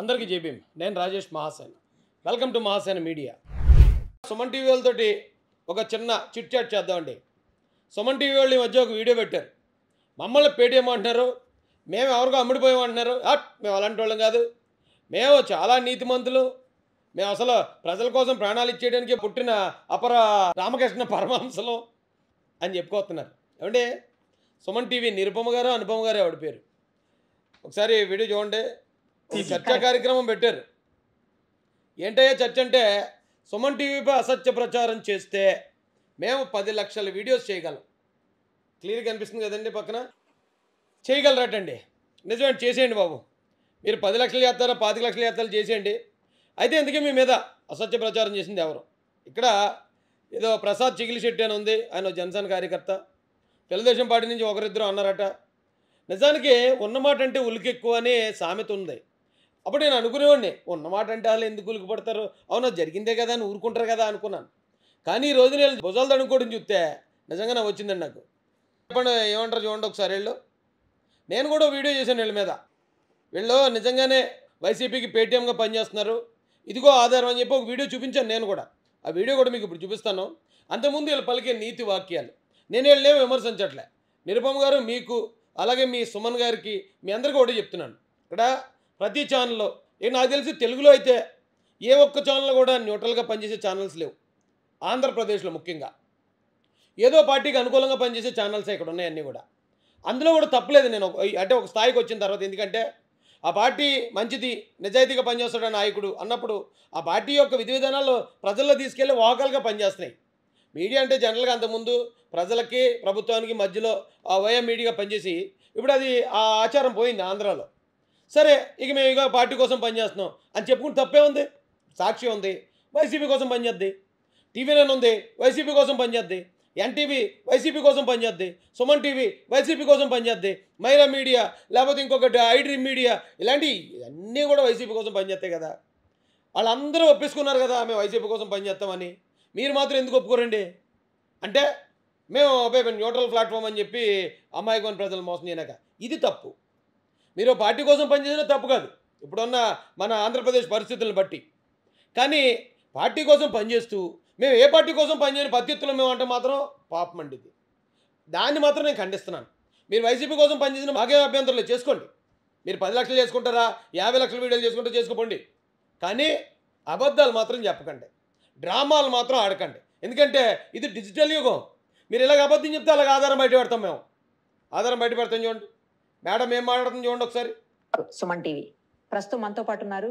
అందరికీ జేబీఎం నేను Rajesh Mahasen welcome to Mahasena media Suman TV వాళ్ళతోటి ఒక చిన్న చిట్ చాట్ చేద్దామండి సుమన్ టీవీ వాళ్ళు ఈ మధ్య ఒక వీడియో పెట్టారు మమ్మల్ని పేటీఎం అంటున్నారు మేము ఎవరికో అమ్ముడిపోయామంటున్నారు అట్ మేము అలాంటి వాళ్ళం కాదు మేము చాలా నీతి మంతులు మేము అసలు ప్రజల కోసం ప్రాణాలు ఇచ్చేయడానికి పుట్టిన అపర రామకృష్ణ పరమహంసలు అని చెప్పుకొస్తున్నారు ఏమంటే సుమన్ టీవీ నిరుపమ గారు అనుపమ గారు ఆవిడ పేరు ఒకసారి వీడియో చూడండి ఈ చర్చా కార్యక్రమం పెట్టారు ఏంటయ్యా చర్చ అంటే సుమన్ టీవీపై అసత్య ప్రచారం చేస్తే మేము పది లక్షల వీడియోస్ చేయగలం క్లియర్గా అనిపిస్తుంది కదండి పక్కన చేయగలరాటండి నిజమే చేసేయండి బాబు మీరు పది లక్షలు చేస్తారా పాతిక లక్షలు చేస్తారు చేసేయండి అయితే ఎందుకే మీ మీద అసత్య ప్రచారం చేసింది ఎవరు ఇక్కడ ఏదో ప్రసాద్ శెట్టి అని ఉంది ఆయన జనసేన కార్యకర్త తెలుగుదేశం పార్టీ నుంచి ఒకరిద్దరు అన్నారట నిజానికి ఉన్నమాట అంటే ఉలికెక్కువ అనే సామెత ఉంది అప్పుడు నేను అనుకునేవాడిని ఉన్నమాట అంటే వాళ్ళు ఎందుకు ఉలికి పడతారు అవునా జరిగిందే కదా అని ఊరుకుంటారు కదా అనుకున్నాను కానీ ఈ రోజు నేను భుజాలు తడుకోవడం చూస్తే నిజంగా నాకు వచ్చిందండి నాకు చెప్పండి ఏమంటారు చూడండి ఒకసారి వీళ్ళు నేను కూడా వీడియో చేశాను వీళ్ళ మీద వీళ్ళు నిజంగానే వైసీపీకి పేటీఎంగా పనిచేస్తున్నారు ఇదిగో ఆధారం అని చెప్పి ఒక వీడియో చూపించాను నేను కూడా ఆ వీడియో కూడా మీకు ఇప్పుడు చూపిస్తాను అంతకుముందు వీళ్ళు పలికే నీతి వాక్యాలు నేను వీళ్ళనే విమర్శించట్లే నిరుపమ్మ గారు మీకు అలాగే మీ సుమన్ గారికి మీ అందరికీ ఒకటి చెప్తున్నాను ఇక్కడ ప్రతి ఛానల్లో ఇక నాకు తెలిసి తెలుగులో అయితే ఏ ఒక్క ఛానల్ కూడా న్యూట్రల్గా పనిచేసే ఛానల్స్ లేవు ఆంధ్రప్రదేశ్లో ముఖ్యంగా ఏదో పార్టీకి అనుకూలంగా పనిచేసే ఛానల్స్ ఇక్కడ ఉన్నాయన్నీ కూడా అందులో కూడా తప్పలేదు నేను అంటే ఒక స్థాయికి వచ్చిన తర్వాత ఎందుకంటే ఆ పార్టీ మంచిది నిజాయితీగా పనిచేస్తాడు నాయకుడు అన్నప్పుడు ఆ పార్టీ యొక్క విధి విధానాలు ప్రజల్లో తీసుకెళ్లి వాకల్గా పనిచేస్తున్నాయి మీడియా అంటే జనరల్గా అంతకుముందు ప్రజలకి ప్రభుత్వానికి మధ్యలో ఆ వైఎం మీడియాగా పనిచేసి ఇప్పుడు అది ఆ ఆచారం పోయింది ఆంధ్రాలో సరే ఇక మేము ఇక పార్టీ కోసం పనిచేస్తున్నాం అని చెప్పుకుంటే తప్పే ఉంది సాక్షి ఉంది వైసీపీ కోసం పనిచేద్ది టీవీ నేను ఉంది వైసీపీ కోసం పనిచేద్ది ఎన్టీవీ వైసీపీ కోసం పనిచేద్ది సుమన్ టీవీ వైసీపీ కోసం పనిచేద్ది మైరా మీడియా లేకపోతే ఇంకొకటి ఐడ్రీ మీడియా ఇలాంటివి అన్నీ కూడా వైసీపీ కోసం పనిచేస్తాయి కదా వాళ్ళందరూ ఒప్పేసుకున్నారు కదా మేము వైసీపీ కోసం పనిచేస్తామని మీరు మాత్రం ఎందుకు ఒప్పుకోరండి అంటే మేము న్యూట్రల్ ప్లాట్ఫామ్ అని చెప్పి అమ్మాయి కొన్ని ప్రజలు మోసం చేయనాక ఇది తప్పు మీరు పార్టీ కోసం పనిచేసినా తప్పు కాదు ఇప్పుడున్న మన ఆంధ్రప్రదేశ్ పరిస్థితులను బట్టి కానీ పార్టీ కోసం పనిచేస్తూ మేము ఏ పార్టీ కోసం పనిచేయని పద్ధతులు మేము అంటే మాత్రం పాపం దాన్ని మాత్రం నేను ఖండిస్తున్నాను మీరు వైసీపీ కోసం పనిచేసిన మాకే అభ్యంతరాలు చేసుకోండి మీరు పది లక్షలు చేసుకుంటారా యాభై లక్షల వీడియోలు చేసుకుంటే చేసుకోపోండి కానీ అబద్ధాలు మాత్రం చెప్పకండి డ్రామాలు మాత్రం ఆడకండి ఎందుకంటే ఇది డిజిటల్ యుగం మీరు ఇలాగ అబద్ధం చెప్తే అలాగ ఆధారం బయట పెడతాం మేము ఆధారం బయట పెడతాం చూడండి మేడం ఏం మాట్లాడుతుంది చూడండి ఒకసారి సుమన్ టీవీ ప్రస్తుతం మనతో పాటు ఉన్నారు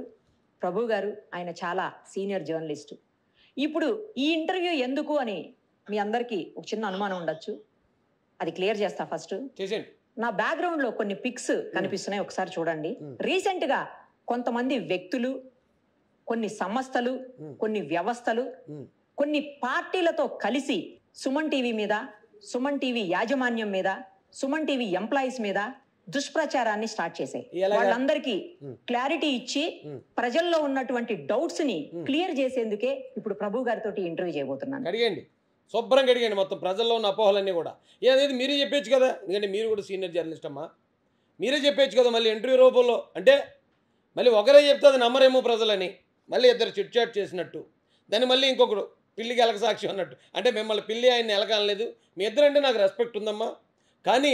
ప్రభు గారు ఆయన చాలా సీనియర్ జర్నలిస్ట్ ఇప్పుడు ఈ ఇంటర్వ్యూ ఎందుకు అని మీ అందరికీ ఒక చిన్న అనుమానం ఉండొచ్చు అది క్లియర్ చేస్తా ఫస్ట్ నా బ్యాక్గ్రౌండ్ లో కొన్ని పిక్స్ కనిపిస్తున్నాయి ఒకసారి చూడండి రీసెంట్ గా కొంతమంది వ్యక్తులు కొన్ని సంస్థలు కొన్ని వ్యవస్థలు కొన్ని పార్టీలతో కలిసి సుమన్ టీవీ మీద సుమన్ టీవీ యాజమాన్యం మీద సుమన్ టీవీ ఎంప్లాయీస్ మీద దుష్ప్రచారాన్ని స్టార్ట్ చేశాయి వాళ్ళందరికీ క్లారిటీ ఇచ్చి ప్రజల్లో ఉన్నటువంటి డౌట్స్ ని క్లియర్ చేసేందుకే ఇప్పుడు ప్రభు గారితో ఇంటర్వ్యూ చేయబోతున్నాను అడిగండి శుభ్రంగా అడిగండి మొత్తం ప్రజల్లో ఉన్న అపోహలన్నీ కూడా ఏదైతే మీరే చెప్పేచ్చు కదా ఎందుకంటే మీరు కూడా సీనియర్ జర్నలిస్ట్ అమ్మా మీరే చెప్పేచ్చు కదా మళ్ళీ ఇంటర్వ్యూ రూపంలో అంటే మళ్ళీ ఒకరే చెప్తే నమ్మరేమో ప్రజలని మళ్ళీ ఇద్దరు చిట్ చాట్ చేసినట్టు దాన్ని మళ్ళీ ఇంకొకడు పిల్లికి ఎలక సాక్షి అన్నట్టు అంటే మిమ్మల్ని పిల్లి ఆయన ఎలకనలేదు మీ ఇద్దరంటే నాకు రెస్పెక్ట్ ఉందమ్మా కానీ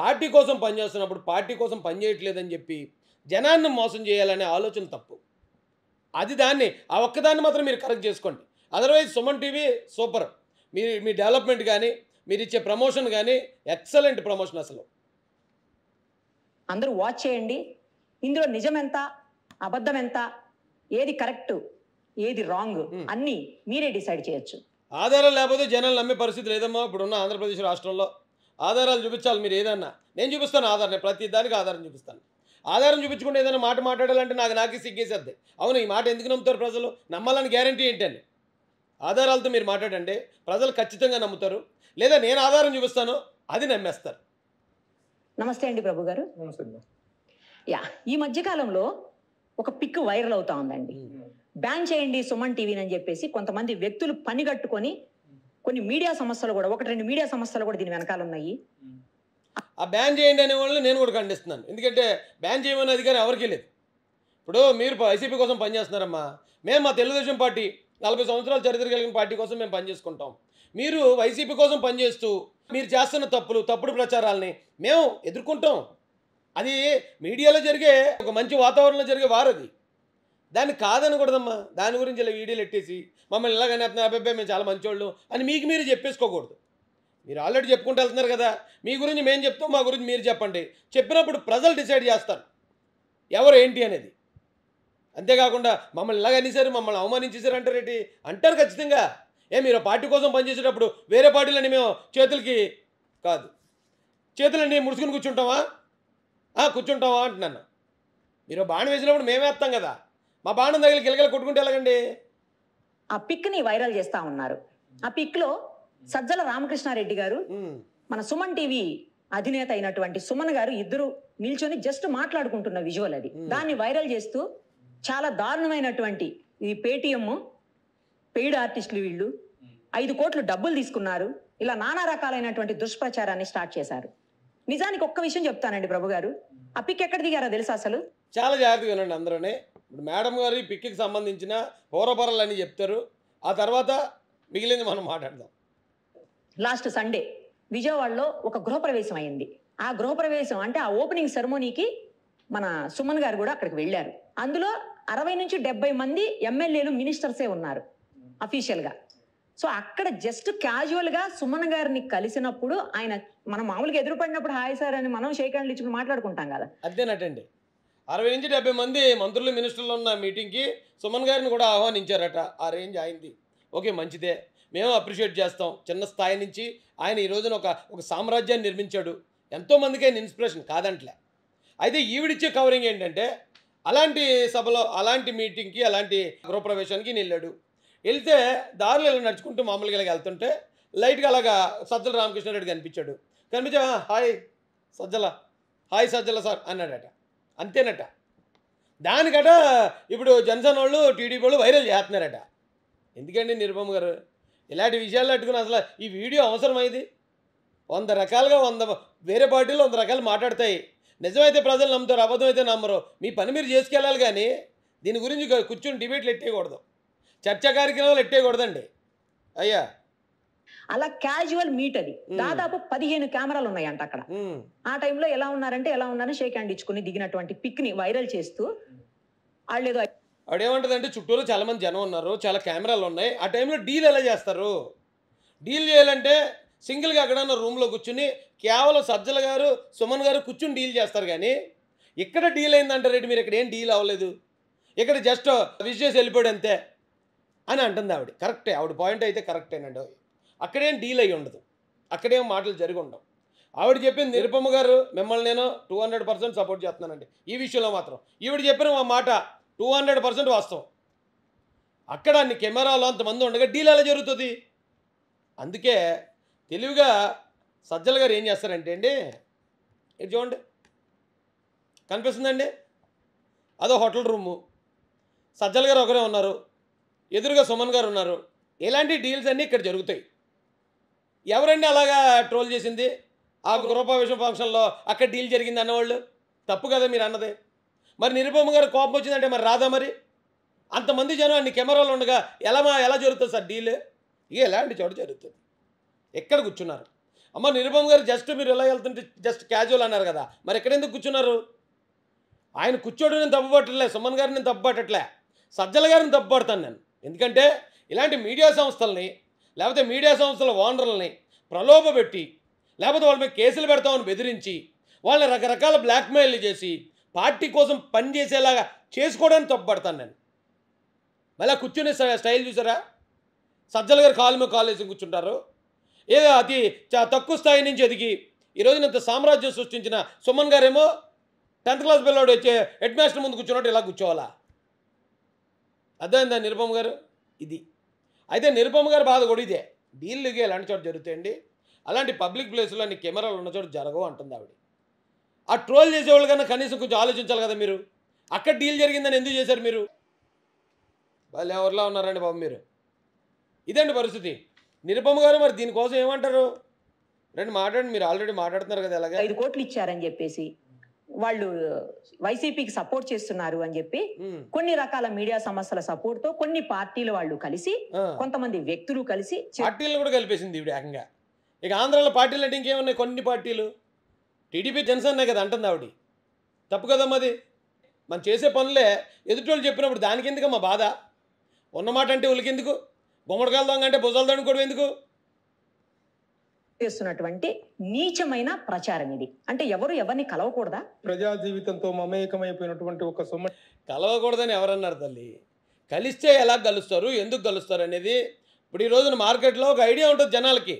పార్టీ కోసం పనిచేస్తున్నప్పుడు పార్టీ కోసం పనిచేయట్లేదని చెప్పి జనాన్ని మోసం చేయాలనే ఆలోచన తప్పు అది దాన్ని ఆ ఒక్కదాన్ని మాత్రం మీరు కరెక్ట్ చేసుకోండి అదర్వైజ్ సుమన్ టీవీ సూపర్ మీ మీ డెవలప్మెంట్ కానీ మీరు ఇచ్చే ప్రమోషన్ కానీ ఎక్సలెంట్ ప్రమోషన్ అసలు అందరూ వాచ్ చేయండి ఇందులో నిజం ఎంత అబద్ధం ఎంత ఏది కరెక్ట్ ఏది రాంగ్ అన్నీ మీరే డిసైడ్ చేయొచ్చు ఆధారం లేకపోతే జనాలు నమ్మే పరిస్థితి లేదమ్మా ఇప్పుడున్న ఆంధ్రప్రదేశ్ రాష్ట్రంలో ఆధారాలు చూపించాలి మీరు ఏదన్నా నేను చూపిస్తాను ఆధారం ప్రతి దానికి ఆధారం చూపిస్తాను ఆధారం చూపించుకుంటే ఏదైనా మాట మాట్లాడాలంటే నాకు నాకే సిగ్గేసేద్ది అవును ఈ మాట ఎందుకు నమ్ముతారు ప్రజలు నమ్మాలని గ్యారంటీ ఏంటండి ఆధారాలతో మీరు మాట్లాడండి ప్రజలు ఖచ్చితంగా నమ్ముతారు లేదా నేను ఆధారం చూపిస్తాను అది నమ్మేస్తారు నమస్తే అండి ప్రభు గారు యా ఈ మధ్యకాలంలో ఒక పిక్ వైరల్ అవుతా ఉందండి బ్యాన్ చేయండి సుమన్ టీవీని అని చెప్పేసి కొంతమంది వ్యక్తులు పని కట్టుకొని కొన్ని మీడియా సంస్థలు కూడా ఒకటి రెండు మీడియా సంస్థలు కూడా దీని వెనకాల ఉన్నాయి ఆ బ్యాన్ చేయండి అనే వాళ్ళని నేను కూడా ఖండిస్తున్నాను ఎందుకంటే బ్యాన్ చేయమనే అధికారం ఎవరికీ లేదు ఇప్పుడు మీరు వైసీపీ కోసం పనిచేస్తున్నారమ్మా మేము మా తెలుగుదేశం పార్టీ నలభై సంవత్సరాల చరిత్ర కలిగిన పార్టీ కోసం మేము పనిచేసుకుంటాం మీరు వైసీపీ కోసం పనిచేస్తూ మీరు చేస్తున్న తప్పులు తప్పుడు ప్రచారాలని మేము ఎదుర్కొంటాం అది మీడియాలో జరిగే ఒక మంచి వాతావరణంలో జరిగే వారది దాన్ని కాదనకూడదమ్మా దాని గురించి ఇలా వీడియోలు ఎట్టేసి మమ్మల్ని ఇలా కానీ అబ్బాయి మేము చాలా మంచోళ్ళు అని మీకు మీరు చెప్పేసుకోకూడదు మీరు ఆల్రెడీ చెప్పుకుంటూ వెళ్తున్నారు కదా మీ గురించి మేము చెప్తాం మా గురించి మీరు చెప్పండి చెప్పినప్పుడు ప్రజలు డిసైడ్ చేస్తారు ఎవరు ఏంటి అనేది అంతేకాకుండా మమ్మల్ని ఇలా అనేసారు మమ్మల్ని అవమానించేశారు అంటారు ఏంటి అంటారు ఖచ్చితంగా ఏ మీరు పార్టీ కోసం పనిచేసేటప్పుడు వేరే పార్టీలని మేము చేతులకి కాదు చేతులని ముడుచుకుని కూర్చుంటావా కూర్చుంటావా అంటున్నాను మీరు బాణ వేసినప్పుడు మేమేస్తాం కదా మా బాణం దగ్గర గిలగిల కొట్టుకుంటే ఎలాగండి ఆ పిక్ ని వైరల్ చేస్తా ఉన్నారు ఆ పిక్ లో సజ్జల రామకృష్ణారెడ్డి గారు మన సుమన్ టీవీ అధినేత అయినటువంటి సుమన్ గారు ఇద్దరు నిల్చొని జస్ట్ మాట్లాడుకుంటున్న విజువల్ అది దాన్ని వైరల్ చేస్తూ చాలా దారుణమైనటువంటి ఈ పేటిఎం పెయిడ్ ఆర్టిస్టులు వీళ్ళు ఐదు కోట్లు డబ్బులు తీసుకున్నారు ఇలా నానా రకాలైనటువంటి దుష్ప్రచారాన్ని స్టార్ట్ చేశారు నిజానికి ఒక్క విషయం చెప్తానండి ప్రభు గారు పిక్ ఎక్కడ దిగారో తెలుసా అసలు చాలా జాగ్రత్తగా వినండి అందరూనే ఇప్పుడు మేడం గారి పిక్కి సంబంధించిన అని చెప్తారు ఆ తర్వాత మిగిలింది మనం మాట్లాడదాం లాస్ట్ సండే విజయవాడలో ఒక గృహప్రవేశం అయింది ఆ గృహప్రవేశం అంటే ఆ ఓపెనింగ్ సెరమోనీకి మన సుమన్ గారు కూడా అక్కడికి వెళ్ళారు అందులో అరవై నుంచి డెబ్బై మంది ఎమ్మెల్యేలు మినిస్టర్సే ఉన్నారు అఫీషియల్గా సో అక్కడ జస్ట్ క్యాజువల్గా సుమన్ గారిని కలిసినప్పుడు ఆయన మనం మామూలుగా ఎదురుపడినప్పుడు హాయ్ సార్ అని మనం షేక్ హ్యాండ్లు ఇచ్చుకుని మాట్లాడుకుంటాం కదా అదేనటండి అరవై నుంచి డెబ్బై మంది మంత్రులు మినిస్టర్లు ఉన్న మీటింగ్కి సుమన్ గారిని కూడా ఆహ్వానించారట ఆ రేంజ్ అయింది ఓకే మంచిదే మేము అప్రిషియేట్ చేస్తాం చిన్న స్థాయి నుంచి ఆయన ఈ రోజున ఒక ఒక సామ్రాజ్యాన్ని నిర్మించాడు ఎంతోమందికి ఆయన ఇన్స్పిరేషన్ కాదంటలే అయితే ఈవిడిచ్చే కవరింగ్ ఏంటంటే అలాంటి సభలో అలాంటి మీటింగ్కి అలాంటి గృహప్రవేశానికి వెళ్ళాడు వెళ్తే దారులు ఇలా నడుచుకుంటూ మామూలుగా ఇలాగ వెళ్తుంటే లైట్గా అలాగా సజ్జల రామకృష్ణారెడ్డి కనిపించాడు కనిపించా hi Sajjala hi Sajjala sir అన్నాడట అంతేనట దానికట ఇప్పుడు జనసేన వాళ్ళు టీడీపీ వాళ్ళు వైరల్ చేస్తున్నారట ఎందుకండి నిరుపమ్మ గారు ఇలాంటి విషయాలు అట్టుకుని అసలు ఈ వీడియో అవసరమైంది వంద రకాలుగా వంద వేరే పార్టీలు వంద రకాలు మాట్లాడతాయి నిజమైతే ప్రజలు నమ్ముతారు అబద్ధం అయితే నమ్మరు మీ పని మీరు చేసుకెళ్ళాలి కానీ దీని గురించి కూర్చుని డిబేట్లు ఎట్టేయకూడదు చర్చా కార్యక్రమాలు ఎట్టేయకూడదండి అయ్యా అలా క్యాజువల్ మీట్ అది దాదాపు పదిహేను కెమెరాలు ఉన్నాయంట అక్కడ ఆ టైంలో ఎలా ఉన్నారంటే ఎలా ఉన్నారని షేక్ హ్యాండ్ ఇచ్చుకుని దిగినటువంటి పిక్ ని వైరల్ చేస్తూ వాళ్ళు ఏదో అంటే చుట్టూరు చాలా మంది జనం ఉన్నారు చాలా కెమెరాలు ఉన్నాయి ఆ టైంలో డీల్ ఎలా చేస్తారు డీల్ చేయాలంటే సింగిల్గా రూమ్ రూమ్లో కూర్చుని కేవలం సజ్జల గారు సుమన్ గారు కూర్చుని డీల్ చేస్తారు కానీ ఇక్కడ డీల్ అయిందంటారేంటి మీరు ఇక్కడ ఏం డీల్ అవ్వలేదు ఇక్కడ జస్ట్ విజ్ చేసి వెళ్ళిపోయాడు అంతే అని అంటుంది ఆవిడ కరెక్టే ఆవిడ పాయింట్ అయితే కరెక్టేనండి అక్కడేం డీల్ అయ్యి ఉండదు అక్కడేం మాటలు జరిగి ఉండవు ఆవిడ చెప్పింది నిరుపమ్మ గారు మిమ్మల్ని నేను టూ హండ్రెడ్ పర్సెంట్ సపోర్ట్ చేస్తున్నానండి ఈ విషయంలో మాత్రం ఈవిడ చెప్పిన మా మాట టూ హండ్రెడ్ పర్సెంట్ వాస్తవం అక్కడ అన్ని కెమెరాలో అంతమంది ఉండగా డీల్ ఎలా జరుగుతుంది అందుకే తెలివిగా సజ్జల గారు ఏం చేస్తారంటే అండి ఇది చూడండి కనిపిస్తుందండి అదో హోటల్ రూము సజ్జల గారు ఒకరే ఉన్నారు ఎదురుగా సుమన్ గారు ఉన్నారు ఇలాంటి డీల్స్ అన్నీ ఇక్కడ జరుగుతాయి ఎవరండి అలాగా ట్రోల్ చేసింది ఆ రూపాయి విషయం ఫంక్షన్లో అక్కడ డీల్ జరిగింది అన్నవాళ్ళు తప్పు కదా మీరు అన్నది మరి నిరుపమ గారు కోపం వచ్చిందంటే మరి రాదా మరి అంతమంది జనం అన్ని కెమెరాలు ఉండగా ఎలా ఎలా జరుగుతుంది సార్ డీల్ ఇక ఎలాంటి చోట జరుగుతుంది ఎక్కడ కూర్చున్నారు అమ్మ నిరుపమ గారు జస్ట్ మీరు ఎలా వెళ్తుంటే జస్ట్ క్యాజువల్ అన్నారు కదా మరి ఎక్కడెందుకు కూర్చున్నారు ఆయన కూర్చోడు నేను తప్పుపట్టలే సుమన్ గారిని నేను తప్పుపట్టట్లే సజ్జల గారిని తప్పుపడతాను నేను ఎందుకంటే ఇలాంటి మీడియా సంస్థల్ని లేకపోతే మీడియా సంస్థల ఓనర్లని ప్రలోభపెట్టి లేకపోతే వాళ్ళ మీద కేసులు పెడతామని బెదిరించి వాళ్ళని రకరకాల బ్లాక్మెయిల్ చేసి పార్టీ కోసం పనిచేసేలాగా చేసుకోవడానికి తప్పుపడతాను నేను మళ్ళీ కూర్చునే స్టైల్ చూసారా సజ్జల గారు కాలు మీద వేసి కూర్చుంటారు ఏదో అతి తక్కువ స్థాయి నుంచి ఎదిగి ఈరోజున ఇంత సామ్రాజ్యం సృష్టించిన సుమన్ గారేమో టెన్త్ క్లాస్ పిల్లవాడు వచ్చే హెడ్ మాస్టర్ ముందు కూర్చున్నట్టు ఇలా కూర్చోవాలా అర్థమైందా నిరుపమ్ గారు ఇది అయితే నిరుపమ గారి బాధ కూడా ఇదే డీల్ ఇలాంటి చోట జరుగుతాయండి అలాంటి పబ్లిక్ ప్లేస్లో అన్ని కెమెరాలు ఉన్న చోట జరగవు అంటుంది ఆవిడ ఆ ట్రోల్ చేసేవాళ్ళు కన్నా కనీసం కొంచెం ఆలోచించాలి కదా మీరు అక్కడ డీల్ జరిగిందని ఎందుకు చేశారు మీరు వాళ్ళు ఎవరిలా ఉన్నారండి బాబు మీరు ఇదండి పరిస్థితి నిరుపమ గారు మరి దీనికోసం ఏమంటారు రండి మాట్లాడండి మీరు ఆల్రెడీ మాట్లాడుతున్నారు కదా ఎలాగ ఐదు కోట్లు ఇచ్చారని చెప్పేసి వాళ్ళు వైసీపీకి సపోర్ట్ చేస్తున్నారు అని చెప్పి కొన్ని రకాల మీడియా సమస్యల సపోర్ట్ తో కొన్ని పార్టీలు వాళ్ళు కలిసి కొంతమంది వ్యక్తులు కలిసి పార్టీలు కూడా కలిపేసింది ఏకంగా ఇక ఆంధ్రాలో పార్టీలు అంటే ఇంకేమున్నాయి కొన్ని పార్టీలు టీడీపీ జనసేన కదా అంటుంది ఆవిడ తప్పు కదా మాది మనం చేసే పనులే ఎదుటోళ్ళు చెప్పినప్పుడు దానికి మా బాధ ఉన్నమాట అంటే ఉలికెందుకు గుమ్మడికాయలు దొంగ అంటే భుజాలు దండుకోవడం ఎందుకు చేస్తున్నటువంటి నీచమైన ప్రచారం ఇది అంటే ఎవరు ఎవరిని కలవకూడదా ప్రజా జీవితంతో మమేకమైపోయినటువంటి ఒక సొమ్మ కలవకూడదని ఎవరన్నారు తల్లి కలిస్తే ఎలా కలుస్తారు ఎందుకు కలుస్తారు అనేది ఇప్పుడు ఈ రోజున మార్కెట్లో ఒక ఐడియా ఉంటుంది జనాలకి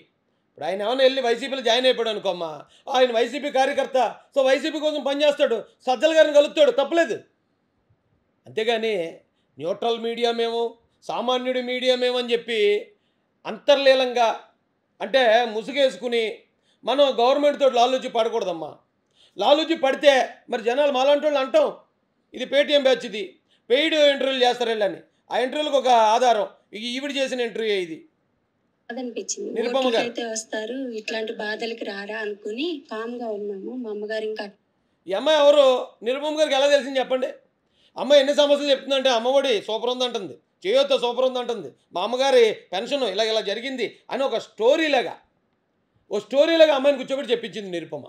ఇప్పుడు ఆయన ఏమైనా వెళ్ళి వైసీపీలో జాయిన్ అయిపోయాడు అనుకోమ్మా ఆయన వైసీపీ కార్యకర్త సో వైసీపీ కోసం పనిచేస్తాడు సజ్జల గారిని కలుపుతాడు తప్పలేదు అంతేగాని న్యూట్రల్ మీడియా మేము సామాన్యుడి మీడియా మేము అని చెప్పి అంతర్లీలంగా అంటే ముసుగేసుకుని మనం గవర్నమెంట్ తోటి లాలూజీ పడకూడదమ్మా లాలూజీ పడితే మరి జనాలు మాలాంటి వాళ్ళు అంటాం ఇది పేటీఎం బ్యాచ్ ఇది పెయిడ్ ఇంటర్వ్యూలు చేస్తారు వెళ్ళని ఆ ఇంటర్వ్యూలకు ఒక ఆధారం ఈవిడ చేసిన ఇంటర్వ్యూ ఇది ఇట్లాంటి ఉన్నాము మా అమ్మగారు ఇంకా ఈ అమ్మాయి ఎవరు నిరుపమ్మ గారికి ఎలా తెలిసింది చెప్పండి అమ్మాయి ఎన్ని సమస్యలు చెప్తుందంటే అమ్మఒడి సూపర్ ఉందంటుంది చేయొద్దు ఉంది అంటుంది మా అమ్మగారి పెన్షన్ ఇలా ఇలా జరిగింది అని ఒక స్టోరీలాగా ఓ స్టోరీలాగా అమ్మాయిని కూర్చోబెట్టి చెప్పించింది నిరుపమ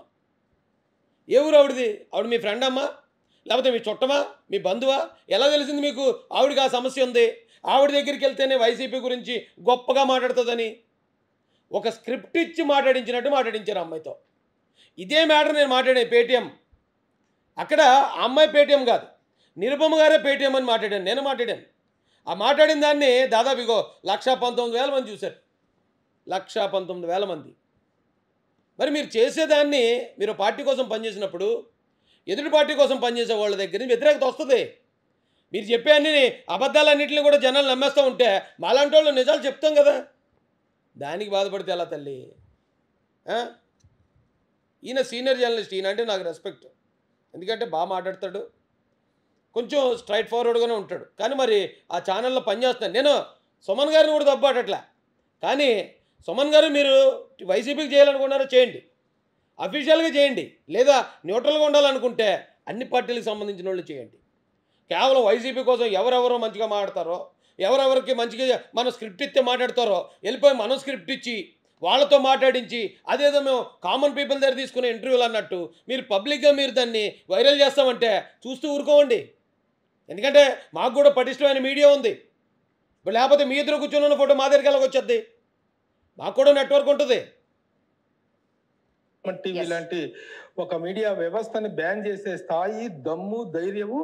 ఏ ఊరు ఆవిడది ఆవిడ మీ ఫ్రెండ్ అమ్మా లేకపోతే మీ చుట్టమా మీ బంధువా ఎలా తెలిసింది మీకు ఆవిడకి ఆ సమస్య ఉంది ఆవిడ దగ్గరికి వెళ్తేనే వైసీపీ గురించి గొప్పగా మాట్లాడుతుందని ఒక స్క్రిప్ట్ ఇచ్చి మాట్లాడించినట్టు మాట్లాడించారు అమ్మాయితో ఇదే మ్యాటర్ నేను మాట్లాడాను పేటీఎం అక్కడ అమ్మాయి పేటీఎం కాదు నిరుపమ గారే పేటీఎం అని మాట్లాడాను నేను మాట్లాడాను ఆ మాట్లాడిన దాన్ని దాదాపు ఇగో లక్ష పంతొమ్మిది వేల మంది చూశారు లక్ష పంతొమ్మిది వేల మంది మరి మీరు చేసేదాన్ని మీరు పార్టీ కోసం పనిచేసినప్పుడు ఎదుటి పార్టీ కోసం పనిచేసే వాళ్ళ దగ్గర నుంచి వ్యతిరేకత వస్తుంది మీరు చెప్పే అన్ని అబద్ధాలన్నింటినీ కూడా జనాలు నమ్మేస్తూ ఉంటే మాలాంటి వాళ్ళు నిజాలు చెప్తాం కదా దానికి బాధపడితే ఎలా తల్లి ఈయన సీనియర్ జర్నలిస్ట్ ఈయన అంటే నాకు రెస్పెక్ట్ ఎందుకంటే బాగా మాట్లాడతాడు కొంచెం స్ట్రైట్ ఫార్వర్డ్గానే ఉంటాడు కానీ మరి ఆ ఛానల్లో చేస్తాను నేను సుమన్ గారిని కూడా అట్లా కానీ సుమన్ గారు మీరు వైసీపీకి చేయాలనుకున్నారో చేయండి అఫీషియల్గా చేయండి లేదా న్యూట్రల్గా ఉండాలనుకుంటే అన్ని పార్టీలకు సంబంధించిన వాళ్ళు చేయండి కేవలం వైసీపీ కోసం ఎవరెవరో మంచిగా మాట్లాడతారో ఎవరెవరికి మంచిగా మనం స్క్రిప్ట్ ఇస్తే మాట్లాడతారో వెళ్ళిపోయి మనం స్క్రిప్ట్ ఇచ్చి వాళ్ళతో మాట్లాడించి అదేదో మేము కామన్ పీపుల్ దగ్గర తీసుకునే ఇంటర్వ్యూలు అన్నట్టు మీరు పబ్లిక్గా మీరు దాన్ని వైరల్ చేస్తామంటే చూస్తూ ఊరుకోండి ఎందుకంటే మాకు కూడా పటిష్టమైన మీడియా ఉంది ఇప్పుడు లేకపోతే మీ ఇద్దరు కూర్చున్న ఫోటో మా దగ్గరికి వచ్చేది మాకు కూడా నెట్వర్క్ ఉంటుంది టీవీ ఒక మీడియా వ్యవస్థని బ్యాన్ చేసే స్థాయి దమ్ము ధైర్యము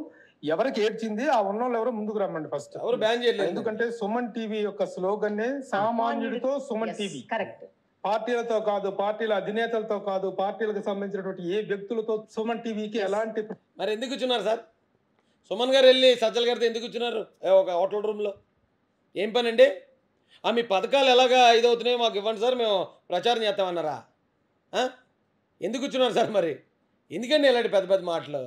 ఎవరికి ఏడ్చింది ఆ ఉన్న ఎవరో ముందుకు రమ్మండి ఫస్ట్ ఎవరు బ్యాన్ చేయలేదు ఎందుకంటే సుమన్ టీవీ యొక్క స్లోగన్ సామాన్యుడితో సుమన్ టీవీ కరెక్ట్ పార్టీలతో కాదు పార్టీల అధినేతలతో కాదు పార్టీలకు సంబంధించినటువంటి ఏ వ్యక్తులతో సుమన్ టీవీకి ఎలాంటి మరి ఎందుకు ఇచ్చున్నారు సార్ సుమన్ గారు వెళ్ళి సజ్జల గారితో ఎందుకు వచ్చినారు ఒక హోటల్ రూమ్లో ఏం పని అండి ఆ మీ పథకాలు ఎలాగా ఇదవుతున్నాయో మాకు ఇవ్వండి సార్ మేము ప్రచారం చేస్తామన్నారా ఎందుకు వచ్చినారు సార్ మరి ఎందుకండి ఇలాంటి పెద్ద పెద్ద మాటలు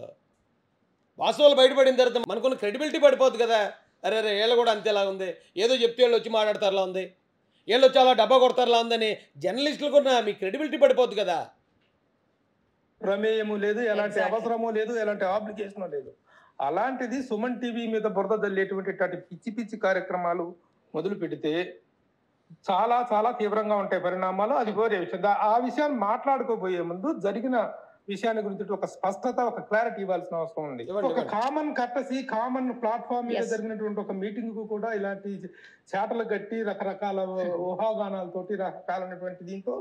వాస్తవాలు బయటపడిన తర్వాత మనకున్న క్రెడిబిలిటీ పడిపోద్ది కదా అరే అరే వీళ్ళు కూడా అంతేలా ఉంది ఏదో చెప్తే వీళ్ళు వచ్చి మాట్లాడతారులా ఉంది వీళ్ళు వచ్చి అలా డబ్బా కొడతారులా ఉందని జర్నలిస్టులు కూడా మీ క్రెడిబిలిటీ పడిపోద్ది కదా ప్రమేయము లేదు ఎలాంటి అవసరము లేదు ఎలాంటి ఆప్లికేషన్ లేదు అలాంటిది సుమన్ టీవీ మీద బురద జల్లేటువంటి ఇట్లాంటి పిచ్చి పిచ్చి కార్యక్రమాలు మొదలు పెడితే చాలా చాలా తీవ్రంగా ఉంటాయి పరిణామాలు అది వేరే విషయం ఆ విషయాన్ని మాట్లాడుకోబోయే ముందు జరిగిన విషయాన్ని గురించి ఒక స్పష్టత ఒక క్లారిటీ ఇవ్వాల్సిన అవసరం ఉంది ఒక కామన్ కట్టసి కామన్ ప్లాట్ఫామ్ మీద జరిగినటువంటి ఒక మీటింగ్ కు కూడా ఇలాంటి చేటలు కట్టి రకరకాల ఊహాగానాలతోటి రకరకాలైనటువంటి దీంతో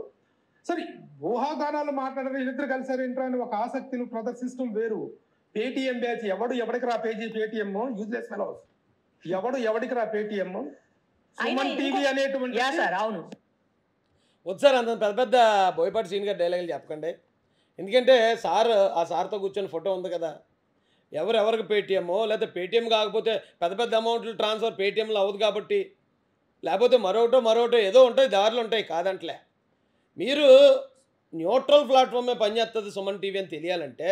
సరే ఊహాగానాలు మాట్లాడిన ఇద్దరు కలిసారు ఏంటో అని ఒక ఆసక్తిని ప్రదర్శించడం వేరు పేటిఎం బ్యాచ్ ఎవడు ఎవడికి రా పేజీ పేటిఎం యూజ్లెస్ ఫెలోస్ ఎవడు ఎవడికి రా పేటిఎం సుమన్ టీవీ అనేటువంటి అవును వద్దు అంత పెద్ద పెద్ద బోయపాటి సీన్ గారు డైలాగులు చెప్పకండి ఎందుకంటే సార్ ఆ సార్తో కూర్చొని ఫోటో ఉంది కదా ఎవరెవరికి పేటిఎమ్మో లేకపోతే పేటిఎం కాకపోతే పెద్ద పెద్ద అమౌంట్లు ట్రాన్స్ఫర్ పేటిఎంలో అవ్వదు కాబట్టి లేకపోతే మరొకటో మరొకటో ఏదో ఉంటాయి దారులు ఉంటాయి కాదంటలే మీరు న్యూట్రల్ ప్లాట్ఫామ్ పనిచేస్తుంది సుమన్ టీవీ అని తెలియాలంటే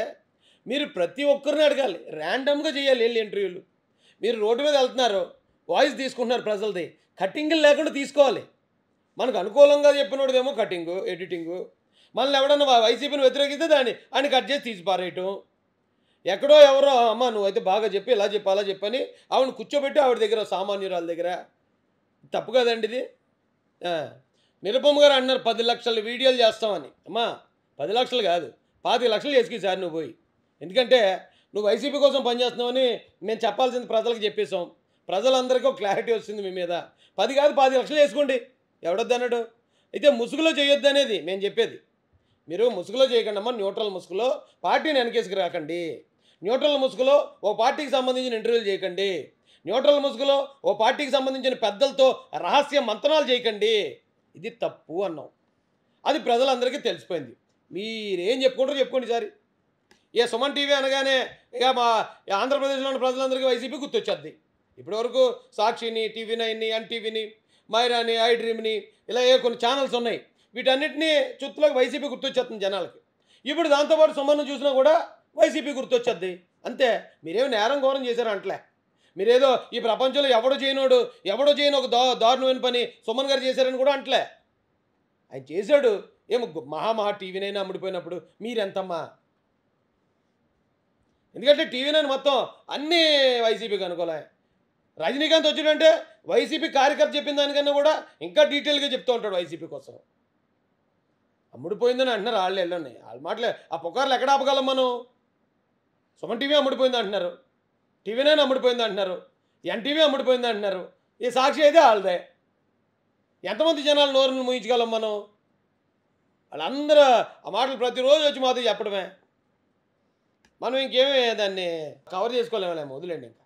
మీరు ప్రతి ఒక్కరిని అడగాలి ర్యాండమ్గా చేయాలి వెళ్ళి ఇంటర్వ్యూలు మీరు రోడ్డు మీద వెళ్తున్నారు వాయిస్ తీసుకుంటున్నారు ప్రజలది కటింగ్ లేకుండా తీసుకోవాలి మనకు అనుకూలంగా చెప్పినోడేమో కటింగు ఎడిటింగు మనల్ని ఎవడన్నా వైసీపీని వ్యతిరేకిస్తే దాన్ని ఆయన కట్ చేసి తీసి పారేయటం ఎక్కడో ఎవరో అమ్మ నువ్వైతే బాగా చెప్పి ఇలా చెప్పి అలా చెప్పని ఆవిడ కూర్చోబెట్టి ఆవిడ దగ్గర సామాన్యురాల దగ్గర తప్పు కదండి ఇది నిరుపమ్మ గారు అన్నారు పది లక్షల వీడియోలు చేస్తామని అమ్మా పది లక్షలు కాదు పాతిక లక్షలు చేసుకుని సార్ నువ్వు పోయి ఎందుకంటే నువ్వు వైసీపీ కోసం పనిచేస్తున్నావని మేము చెప్పాల్సింది ప్రజలకు చెప్పేశాం ప్రజలందరికీ క్లారిటీ వస్తుంది మీ మీద పది కాదు పది లక్షలు వేసుకోండి ఎవడొద్దన్నాడు అయితే ముసుగులో చేయొద్దు అనేది మేము చెప్పేది మీరు ముసుగులో చేయకండి అమ్మ న్యూట్రల్ ముసుగులో పార్టీని వెనకేసుకు రాకండి న్యూట్రల్ ముసుగులో ఓ పార్టీకి సంబంధించిన ఇంటర్వ్యూలు చేయకండి న్యూట్రల్ ముసుగులో ఓ పార్టీకి సంబంధించిన పెద్దలతో రహస్య మంతనాలు చేయకండి ఇది తప్పు అన్నాం అది ప్రజలందరికీ తెలిసిపోయింది మీరేం చెప్పుకుంటారో చెప్పుకోండి సారి ఏ సుమన్ టీవీ అనగానే ఇక మా ఆంధ్రప్రదేశ్లోని ప్రజలందరికీ వైసీపీ గుర్తొచ్చేద్ది ఇప్పటివరకు సాక్షిని టీవీ నైన్ని ఎన్టీవీని మైరాని ఐ డ్రీమ్ని ఇలా ఏ కొన్ని ఛానల్స్ ఉన్నాయి వీటన్నిటినీ చుట్టూలోకి వైసీపీ గుర్తొచ్చేస్తుంది జనాలకి ఇప్పుడు దాంతోపాటు సుమన్ను చూసినా కూడా వైసీపీ గుర్తొచ్చేది అంతే మీరేమి నేరం ఘోరం చేశారంటలే మీరేదో ఈ ప్రపంచంలో ఎవడో చేయనోడు ఎవడో చేయని ఒక దా దారుణమైన పని సుమన్ గారు చేశారని కూడా అంటలే ఆయన చేశాడు ఏమో మహామహా టీవీనైనా అమ్ముడిపోయినప్పుడు మీరెంతమ్మా ఎందుకంటే టీవీ నైన్ మొత్తం అన్నీ వైసీపీకి అనుకోలే రజనీకాంత్ వచ్చినంటే వైసీపీ కార్యకర్త చెప్పిన దానికన్నా కూడా ఇంకా డీటెయిల్గా చెప్తూ ఉంటాడు వైసీపీ కోసం అమ్ముడిపోయిందని అంటున్నారు వాళ్ళు వెళ్ళండి వాళ్ళ మాటలే ఆ పుకార్లు ఎక్కడ ఆపగలం మనం సుమన్ టీవీ అమ్ముడిపోయింది అంటున్నారు టీవీ నైన్ అమ్ముడిపోయింది అంటున్నారు ఎన్టీవీ అమ్ముడిపోయింది అంటున్నారు ఈ సాక్షి అయితే వాళ్ళదే ఎంతమంది జనాలు నోరును ముయించగలం మనం వాళ్ళందరూ ఆ మాటలు ప్రతిరోజు వచ్చి మాతో చెప్పడమే మనం ఇంకేమీ దాన్ని కవర్ చేసుకోలేము వదిలేండి